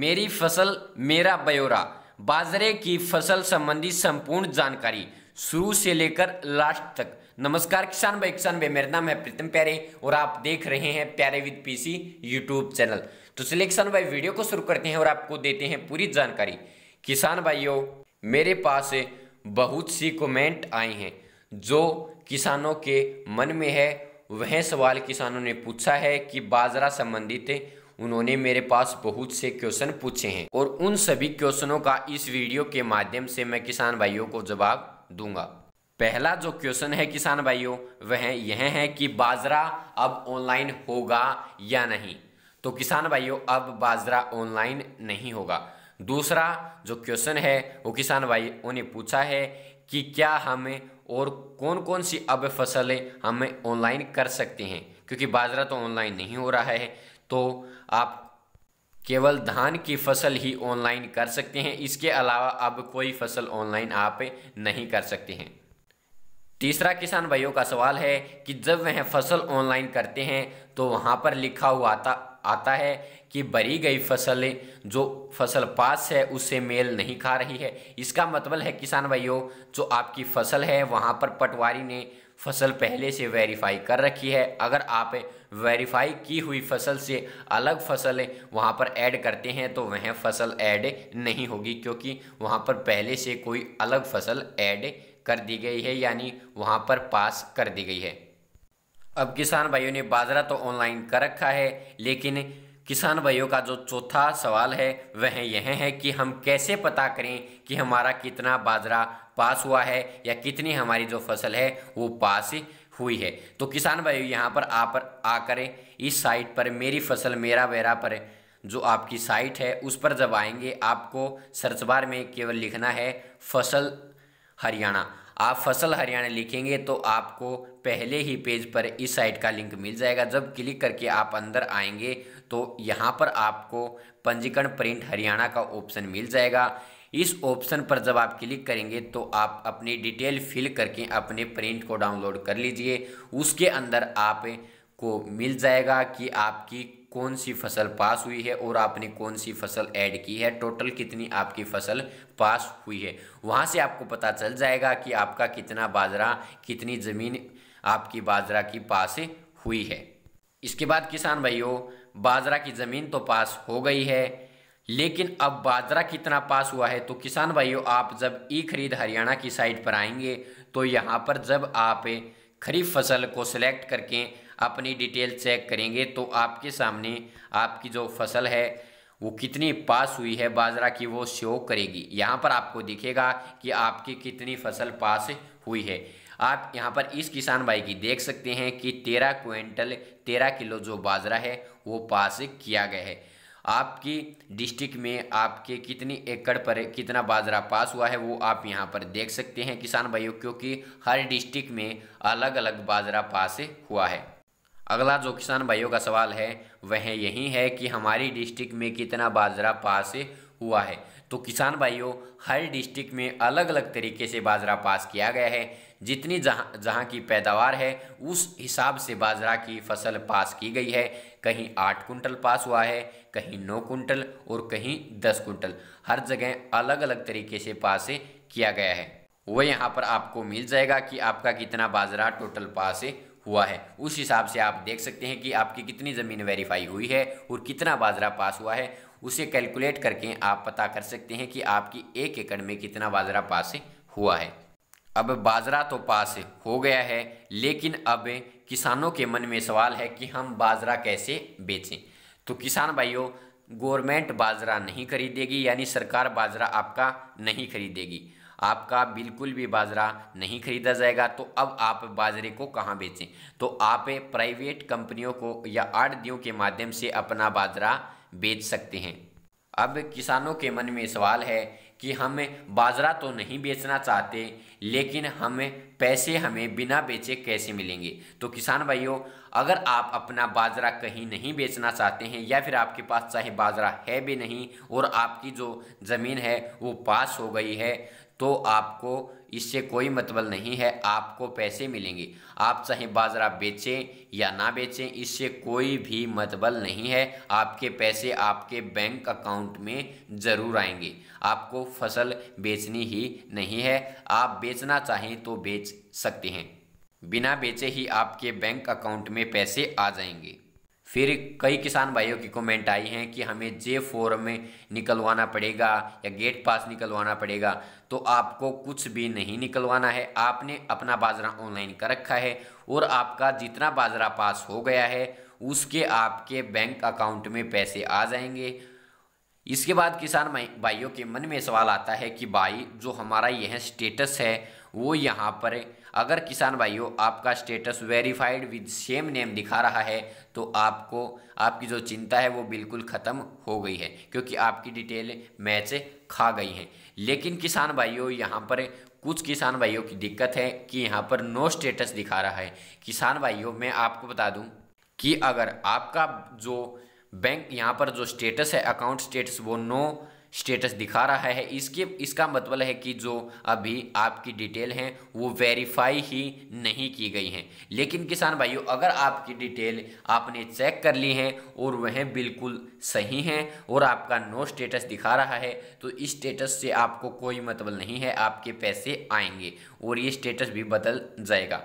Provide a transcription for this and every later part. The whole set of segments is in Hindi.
मेरी फसल मेरा ब्यौरा बाजरे की फसल संबंधी संपूर्ण जानकारी शुरू से लेकर लास्ट तक नमस्कार किसान भाई किसान भाई मेरा नाम है प्रीतम प्यारे और आप देख रहे हैं प्यारे विद पीसी यूट्यूब चैनल तो चलिए किसान भाई वीडियो को शुरू करते हैं और आपको देते हैं पूरी जानकारी किसान भाइयों मेरे पास बहुत सी कमेंट आए हैं जो किसानों के मन में है वह सवाल किसानों ने पूछा है कि बाजरा संबंधित उन्होंने मेरे पास बहुत से क्वेश्चन पूछे हैं और उन सभी क्वेश्चनों का इस वीडियो के माध्यम से मैं किसान भाइयों को जवाब दूंगा पहला जो क्वेश्चन है किसान भाइयों वह यह है कि बाजरा अब ऑनलाइन होगा या नहीं तो किसान भाइयों अब बाजरा ऑनलाइन नहीं होगा दूसरा जो क्वेश्चन है वो किसान भाइयों ने पूछा है कि क्या हमें और कौन कौन सी अब फसलें हमें ऑनलाइन कर सकते हैं क्योंकि बाजरा तो ऑनलाइन नहीं हो रहा है तो आप केवल धान की फसल ही ऑनलाइन कर सकते हैं इसके अलावा अब कोई फसल ऑनलाइन आप नहीं कर सकते हैं तीसरा किसान भाइयों का सवाल है कि जब वह फसल ऑनलाइन करते हैं तो वहाँ पर लिखा हुआ आता आता है कि भरी गई फसल जो फसल पास है उससे मेल नहीं खा रही है इसका मतलब है किसान भाइयों जो आपकी फसल है वहाँ पर पटवारी ने फसल पहले से वेरीफाई कर रखी है अगर आप वेरीफाई की हुई फसल से अलग फसलें वहाँ पर ऐड करते हैं तो वह फसल ऐड नहीं होगी क्योंकि वहाँ पर पहले से कोई अलग फसल ऐड कर दी गई है यानी वहाँ पर पास कर दी गई है अब किसान भाइयों ने बाजरा तो ऑनलाइन कर रखा है लेकिन किसान भाइयों का जो चौथा सवाल है वह यह है कि हम कैसे पता करें कि हमारा कितना बाजरा पास हुआ है या कितनी हमारी जो फसल है वो पास हुई है तो किसान भाई यहाँ पर आप आकर इस साइट पर मेरी फसल मेरा वेरा पर जो आपकी साइट है उस पर जब आएंगे आपको सर्च बार में केवल लिखना है फसल हरियाणा आप फसल हरियाणा लिखेंगे तो आपको पहले ही पेज पर इस साइट का लिंक मिल जाएगा जब क्लिक करके आप अंदर आएंगे तो यहाँ पर आपको पंजीकरण प्रिंट हरियाणा का ऑप्शन मिल जाएगा इस ऑप्शन पर जब आप क्लिक करेंगे तो आप अपनी डिटेल फिल करके अपने प्रिंट को डाउनलोड कर लीजिए उसके अंदर आप को मिल जाएगा कि आपकी कौन सी फसल पास हुई है और आपने कौन सी फसल ऐड की है टोटल कितनी आपकी फसल पास हुई है वहाँ से आपको पता चल जाएगा कि आपका कितना बाजरा कितनी ज़मीन आपकी बाजरा की पास हुई है इसके बाद किसान भाइयों बाजरा की ज़मीन तो पास हो गई है लेकिन अब बाजरा कितना पास हुआ है तो किसान भाइयों आप जब ई खरीद हरियाणा की साइट पर आएंगे तो यहाँ पर जब आप खरीफ फसल को सिलेक्ट करके अपनी डिटेल चेक करेंगे तो आपके सामने आपकी जो फसल है वो कितनी पास हुई है बाजरा की वो शो करेगी यहाँ पर आपको दिखेगा कि आपकी कितनी फसल पास हुई है आप यहाँ पर इस किसान भाई की देख सकते हैं कि तेरह क्विंटल तेरह किलो जो बाजरा है वो पास किया गया है आपकी डिस्ट्रिक्ट में आपके कितनी एकड़ पर कितना बाजरा पास हुआ है वो आप यहाँ पर देख सकते हैं किसान भाइयों क्योंकि हर डिस्ट्रिक्ट में अलग अलग बाजरा पास हुआ है अगला जो किसान भाइयों का सवाल है वह यही है कि हमारी डिस्ट्रिक्ट में कितना बाजरा पास हुआ है तो किसान भाइयों हर डिस्ट्रिक्ट में अलग अलग तरीके से बाजरा पास किया गया है जितनी जहाँ जहाँ की पैदावार है उस हिसाब से बाजरा की फसल पास की गई है कहीं आठ कुंटल पास हुआ है कहीं नौ कुंटल और कहीं दस कुंटल हर जगह अलग अलग तरीके से पास किया गया है वह यहाँ पर आपको मिल जाएगा कि आपका कितना बाजरा टोटल पास हुआ है उस हिसाब से आप देख सकते हैं कि आपकी कितनी ज़मीन वेरीफाई हुई है और कितना बाजरा पास हुआ है उसे कैलकुलेट करके आप पता कर सकते हैं कि आपकी एक एकड़ में कितना बाजरा पास हुआ है अब बाजरा तो पास हो गया है लेकिन अब किसानों के मन में सवाल है कि हम बाजरा कैसे बेचें तो किसान भाइयों गवर्नमेंट बाजरा नहीं खरीदेगी यानी सरकार बाजरा आपका नहीं खरीदेगी आपका बिल्कुल भी बाजरा नहीं खरीदा जाएगा तो अब आप बाजरे को कहाँ बेचें तो आप प्राइवेट कंपनियों को या आड़दियों के माध्यम से अपना बाजरा बेच सकते हैं अब किसानों के मन में सवाल है कि हम बाजरा तो नहीं बेचना चाहते लेकिन हमें पैसे हमें बिना बेचे कैसे मिलेंगे तो किसान भाइयों अगर आप अपना बाजरा कहीं नहीं बेचना चाहते हैं या फिर आपके पास चाहे बाजरा है भी नहीं और आपकी जो ज़मीन है वो पास हो गई है तो आपको इससे कोई मतलब नहीं है आपको पैसे मिलेंगे आप चाहे बाजरा बेचें या ना बेचें इससे कोई भी मतलब नहीं है आपके पैसे आपके बैंक अकाउंट में ज़रूर आएंगे आपको फसल बेचनी ही नहीं है आप बेचना चाहें तो बेच सकते हैं बिना बेचे ही आपके बैंक अकाउंट में पैसे आ जाएंगे फिर कई किसान भाइयों की कमेंट आई हैं कि हमें जे फोर में निकलवाना पड़ेगा या गेट पास निकलवाना पड़ेगा तो आपको कुछ भी नहीं निकलवाना है आपने अपना बाजरा ऑनलाइन कर रखा है और आपका जितना बाजरा पास हो गया है उसके आपके बैंक अकाउंट में पैसे आ जाएंगे इसके बाद किसान भाइयों के मन में सवाल आता है कि भाई जो हमारा यह स्टेटस है वो यहाँ पर अगर किसान भाइयों आपका status verified with same name दिखा रहा है तो आपको आपकी जो चिंता है वो बिल्कुल ख़त्म हो गई है क्योंकि आपकी डिटेल मैच खा गई हैं लेकिन किसान भाइयों यहाँ पर कुछ किसान भाइयों की दिक्कत है कि यहाँ पर नो स्टेटस दिखा रहा है किसान भाइयों मैं आपको बता दूँ कि अगर आपका जो बैंक यहाँ पर जो स्टेटस है अकाउंट स्टेटस वो नो स्टेटस दिखा रहा है इसके इसका मतलब है कि जो अभी आपकी डिटेल हैं वो वेरीफाई ही नहीं की गई हैं लेकिन किसान भाइयों अगर आपकी डिटेल आपने चेक कर ली हैं और वह बिल्कुल सही हैं और आपका नो स्टेटस दिखा रहा है तो इस स्टेटस से आपको कोई मतलब नहीं है आपके पैसे आएंगे और ये स्टेटस भी बदल जाएगा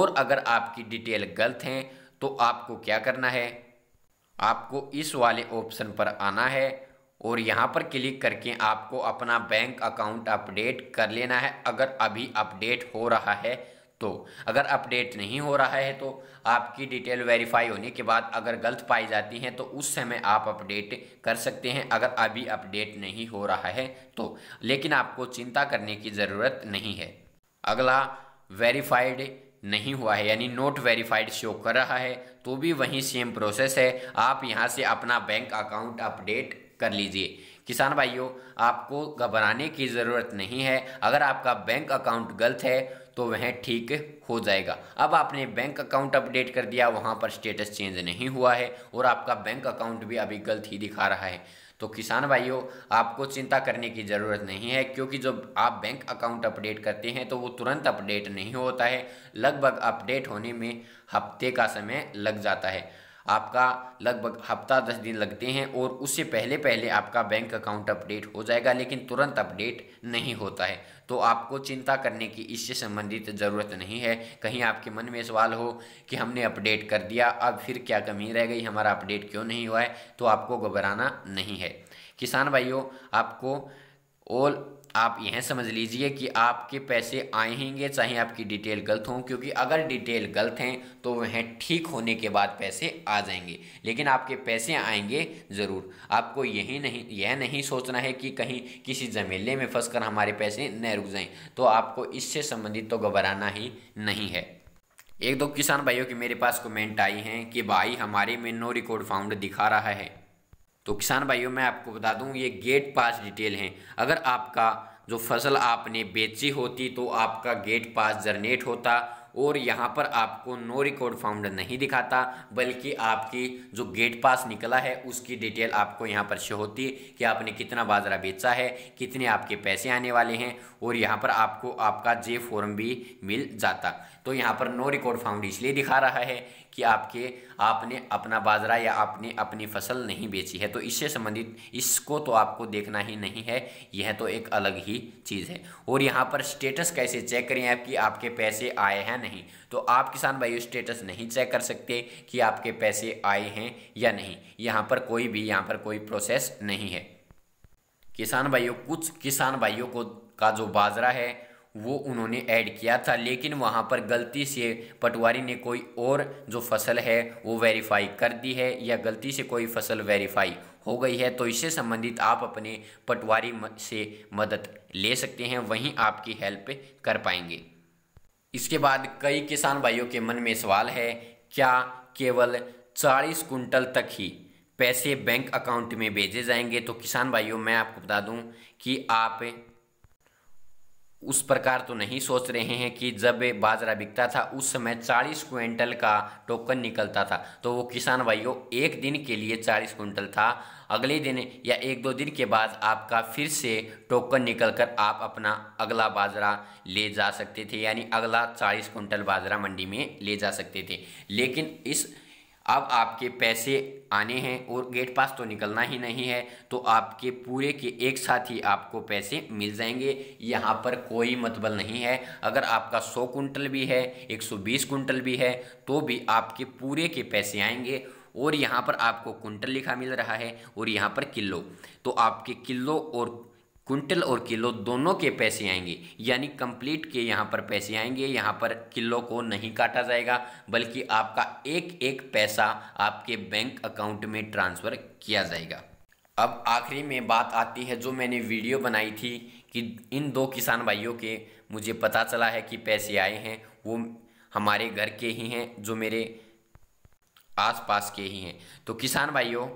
और अगर आपकी डिटेल गलत हैं तो आपको क्या करना है आपको इस वाले ऑप्शन पर आना है और यहाँ पर क्लिक करके आपको अपना बैंक अकाउंट अपडेट कर लेना है अगर अभी अपडेट हो रहा है तो अगर अपडेट नहीं हो रहा है तो आपकी डिटेल वेरीफाई होने के बाद अगर गलत पाई जाती हैं तो उस समय आप अपडेट कर सकते हैं अगर अभी अपडेट नहीं हो रहा है तो लेकिन आपको चिंता करने की ज़रूरत नहीं है अगला वेरीफाइड नहीं हुआ है यानी नोट वेरीफाइड शो कर रहा है तो भी वही सेम प्रोसेस है आप यहाँ से अपना बैंक अकाउंट अपडेट कर लीजिए किसान भाइयों आपको घबराने की ज़रूरत नहीं है अगर आपका बैंक अकाउंट गलत है तो वह ठीक हो जाएगा अब आपने बैंक अकाउंट अपडेट कर दिया वहाँ पर स्टेटस चेंज नहीं हुआ है और आपका बैंक अकाउंट भी अभी गलत ही दिखा रहा है तो किसान भाइयों आपको चिंता करने की ज़रूरत नहीं है क्योंकि जब आप बैंक अकाउंट अपडेट करते हैं तो वो तुरंत अपडेट नहीं होता है लगभग अपडेट होने में हफ्ते का समय लग जाता है आपका लगभग हफ्ता दस दिन लगते हैं और उससे पहले पहले आपका बैंक अकाउंट अपडेट हो जाएगा लेकिन तुरंत अपडेट नहीं होता है तो आपको चिंता करने की इससे संबंधित ज़रूरत नहीं है कहीं आपके मन में सवाल हो कि हमने अपडेट कर दिया अब फिर क्या कमी रह गई हमारा अपडेट क्यों नहीं हुआ है तो आपको घबराना नहीं है किसान भाइयों आपको ऑल आप यह समझ लीजिए कि आपके पैसे आएंगे चाहे आपकी डिटेल गलत हों क्योंकि अगर डिटेल गलत हैं तो वह ठीक होने के बाद पैसे आ जाएंगे लेकिन आपके पैसे आएंगे ज़रूर आपको यही नहीं यह नहीं सोचना है कि कहीं किसी झमेले में फंस कर हमारे पैसे न रुक जाएँ तो आपको इससे संबंधित तो घबराना ही नहीं है एक दो किसान भाइयों की मेरे पास कमेंट आई हैं कि भाई हमारे में नो रिकॉर्ड फाउंड दिखा रहा है तो किसान भाइयों मैं आपको बता दूं ये गेट पास डिटेल हैं अगर आपका जो फसल आपने बेची होती तो आपका गेट पास जरनेट होता और यहाँ पर आपको नो रिकॉर्ड फाउंड नहीं दिखाता बल्कि आपकी जो गेट पास निकला है उसकी डिटेल आपको यहाँ पर शो होती कि आपने कितना बाजरा बेचा है कितने आपके पैसे आने वाले हैं और यहाँ पर आपको आपका जे फॉर्म भी मिल जाता तो यहाँ पर नो रिकॉर्ड फाउंड इसलिए दिखा रहा है कि आपके आपने अपना बाजरा या आपने अपनी फसल नहीं बेची है तो इससे संबंधित इसको तो आपको देखना ही नहीं है यह तो एक अलग ही चीज़ है और यहाँ पर स्टेटस कैसे चेक करें आप कि आपके पैसे आए हैं नहीं तो आप किसान भाई स्टेटस नहीं चेक कर सकते कि आपके पैसे आए हैं या नहीं यहाँ पर कोई भी यहाँ पर कोई प्रोसेस नहीं है किसान भाइयों कुछ किसान भाइयों को का जो बाजरा है वो उन्होंने ऐड किया था लेकिन वहाँ पर गलती से पटवारी ने कोई और जो फसल है वो वेरीफाई कर दी है या गलती से कोई फसल वेरीफाई हो गई है तो इससे संबंधित आप अपने पटवारी से मदद ले सकते हैं वहीं आपकी हेल्प कर पाएंगे इसके बाद कई किसान भाइयों के मन में सवाल है क्या केवल चालीस कुंटल तक ही पैसे बैंक अकाउंट में भेजे जाएंगे तो किसान भाइयों मैं आपको बता दूं कि आप उस प्रकार तो नहीं सोच रहे हैं कि जब बाजरा बिकता था उस समय 40 क्विंटल का टोकन निकलता था तो वो किसान भाइयों एक दिन के लिए 40 क्विंटल था अगले दिन या एक दो दिन के बाद आपका फिर से टोकन निकलकर आप अपना अगला बाजरा ले जा सकते थे यानी अगला 40 क्विंटल बाजरा मंडी में ले जा सकते थे लेकिन इस अब आपके पैसे आने हैं और गेट पास तो निकलना ही नहीं है तो आपके पूरे के एक साथ ही आपको पैसे मिल जाएंगे यहाँ पर कोई मतबल नहीं है अगर आपका सौ कुंटल भी है एक सौ बीस कुंटल भी है तो भी आपके पूरे के पैसे आएंगे और यहाँ पर आपको कुंटल लिखा मिल रहा है और यहाँ पर किलो तो आपके किलो और कुंटल और किलो दोनों के पैसे आएंगे यानी कंप्लीट के यहाँ पर पैसे आएंगे यहाँ पर किलो को नहीं काटा जाएगा बल्कि आपका एक एक पैसा आपके बैंक अकाउंट में ट्रांसफ़र किया जाएगा अब आखिरी में बात आती है जो मैंने वीडियो बनाई थी कि इन दो किसान भाइयों के मुझे पता चला है कि पैसे आए हैं वो हमारे घर के ही हैं जो मेरे आसपास के ही हैं तो किसान भाइयों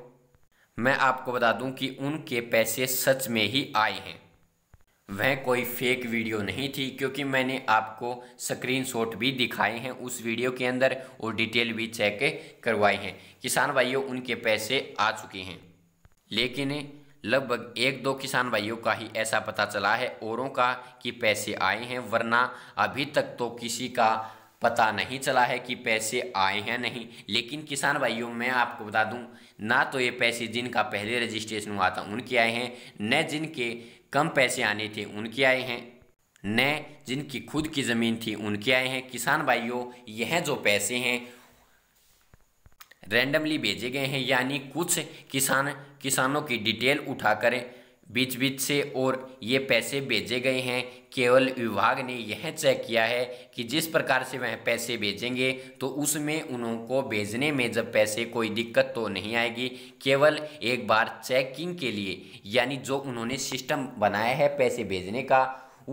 मैं आपको बता दूं कि उनके पैसे सच में ही आए हैं वह कोई फेक वीडियो नहीं थी क्योंकि मैंने आपको स्क्रीनशॉट भी दिखाए हैं उस वीडियो के अंदर और डिटेल भी चेक करवाए हैं किसान भाइयों उनके पैसे आ चुके हैं लेकिन लगभग एक दो किसान भाइयों का ही ऐसा पता चला है औरों का कि पैसे आए हैं वरना अभी तक तो किसी का पता नहीं चला है कि पैसे आए हैं नहीं लेकिन किसान भाइयों मैं आपको बता दूं ना तो ये पैसे जिनका पहले रजिस्ट्रेशन हुआ था उनके आए हैं न जिनके कम पैसे आने थे उनके आए हैं न जिनकी खुद की ज़मीन थी उनके आए हैं किसान भाइयों यह जो पैसे हैं रैंडमली भेजे गए हैं यानी कुछ किसान किसानों की डिटेल उठा करें बीच बीच से और ये पैसे भेजे गए हैं केवल विभाग ने यह चेक किया है कि जिस प्रकार से वह पैसे भेजेंगे तो उसमें उनको भेजने में जब पैसे कोई दिक्कत तो नहीं आएगी केवल एक बार चेकिंग के लिए यानी जो उन्होंने सिस्टम बनाया है पैसे भेजने का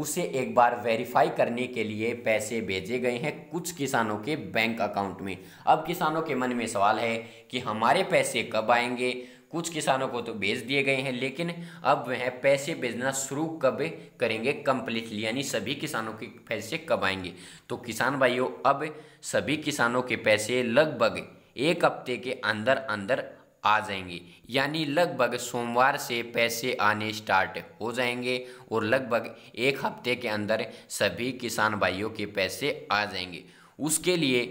उसे एक बार वेरीफाई करने के लिए पैसे भेजे गए हैं कुछ किसानों के बैंक अकाउंट में अब किसानों के मन में सवाल है कि हमारे पैसे कब आएंगे कुछ किसानों को तो भेज दिए गए हैं लेकिन अब वह पैसे भेजना शुरू कब करेंगे कम्प्लीटली यानी सभी किसानों के पैसे कब आएंगे तो किसान भाइयों अब सभी किसानों के पैसे लगभग एक हफ्ते के अंदर अंदर आ जाएंगे यानी लगभग सोमवार से पैसे आने स्टार्ट हो जाएंगे और लगभग एक हफ्ते के अंदर सभी किसान भाइयों के पैसे आ जाएंगे उसके लिए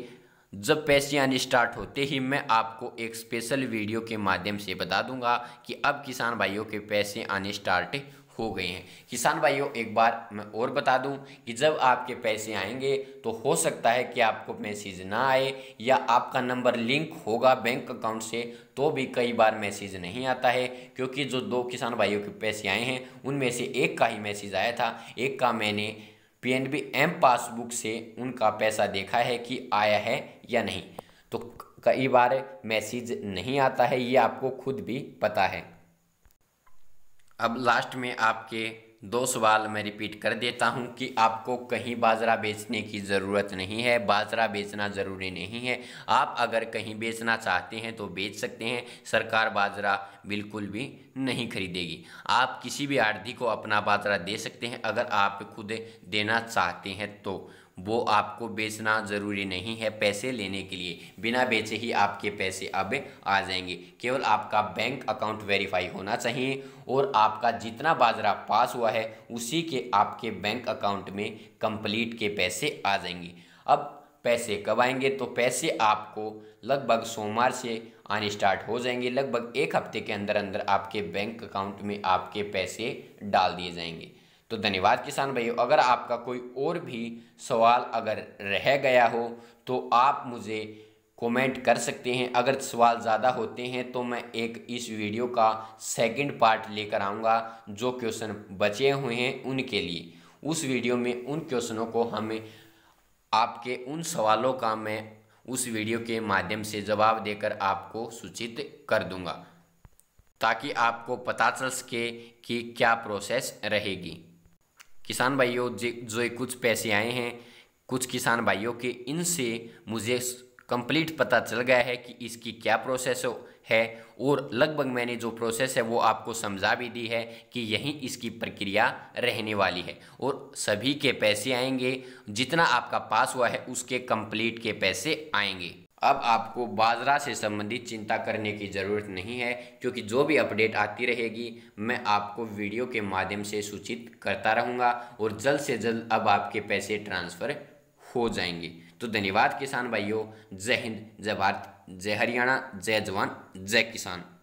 जब पैसे आने स्टार्ट होते ही मैं आपको एक स्पेशल वीडियो के माध्यम से बता दूंगा कि अब किसान भाइयों के पैसे आने स्टार्ट हो गए हैं किसान भाइयों एक बार मैं और बता दूं कि जब आपके पैसे आएंगे तो हो सकता है कि आपको मैसेज ना आए या आपका नंबर लिंक होगा बैंक अकाउंट से तो भी कई बार मैसेज नहीं आता है क्योंकि जो दो किसान भाइयों के पैसे आए हैं उनमें से एक का ही मैसेज आया था एक का मैंने पीएनबी एम पासबुक से उनका पैसा देखा है कि आया है या नहीं तो कई बार मैसेज नहीं आता है ये आपको खुद भी पता है अब लास्ट में आपके दो सवाल मैं रिपीट कर देता हूँ कि आपको कहीं बाजरा बेचने की ज़रूरत नहीं है बाजरा बेचना ज़रूरी नहीं है आप अगर कहीं बेचना चाहते हैं तो बेच सकते हैं सरकार बाजरा बिल्कुल भी नहीं खरीदेगी आप किसी भी आढ़ती को अपना बाजरा दे सकते हैं अगर आप खुद देना चाहते हैं तो वो आपको बेचना ज़रूरी नहीं है पैसे लेने के लिए बिना बेचे ही आपके पैसे अब आ जाएंगे केवल आपका बैंक अकाउंट वेरीफाई होना चाहिए और आपका जितना बाजरा पास हुआ है उसी के आपके बैंक अकाउंट में कंप्लीट के पैसे आ जाएंगे अब पैसे कब आएंगे तो पैसे आपको लगभग सोमवार से आने स्टार्ट हो जाएंगे लगभग एक हफ्ते के अंदर अंदर आपके बैंक अकाउंट में आपके पैसे डाल दिए जाएंगे तो धन्यवाद किसान भाइयों अगर आपका कोई और भी सवाल अगर रह गया हो तो आप मुझे कमेंट कर सकते हैं अगर सवाल ज़्यादा होते हैं तो मैं एक इस वीडियो का सेकंड पार्ट लेकर आऊँगा जो क्वेश्चन बचे हुए हैं उनके लिए उस वीडियो में उन क्वेश्चनों को हमें आपके उन सवालों का मैं उस वीडियो के माध्यम से जवाब देकर आपको सूचित कर दूँगा ताकि आपको पता चल सके कि क्या प्रोसेस रहेगी किसान भाइयों जो कुछ पैसे आए हैं कुछ किसान भाइयों के इनसे मुझे कंप्लीट पता चल गया है कि इसकी क्या प्रोसेस है और लगभग मैंने जो प्रोसेस है वो आपको समझा भी दी है कि यही इसकी प्रक्रिया रहने वाली है और सभी के पैसे आएंगे जितना आपका पास हुआ है उसके कंप्लीट के पैसे आएंगे अब आपको बाजरा से संबंधित चिंता करने की ज़रूरत नहीं है क्योंकि जो भी अपडेट आती रहेगी मैं आपको वीडियो के माध्यम से सूचित करता रहूँगा और जल्द से जल्द अब आपके पैसे ट्रांसफ़र हो जाएंगे तो धन्यवाद किसान भाइयों जय हिंद जय भारत जय हरियाणा जय जवान जय किसान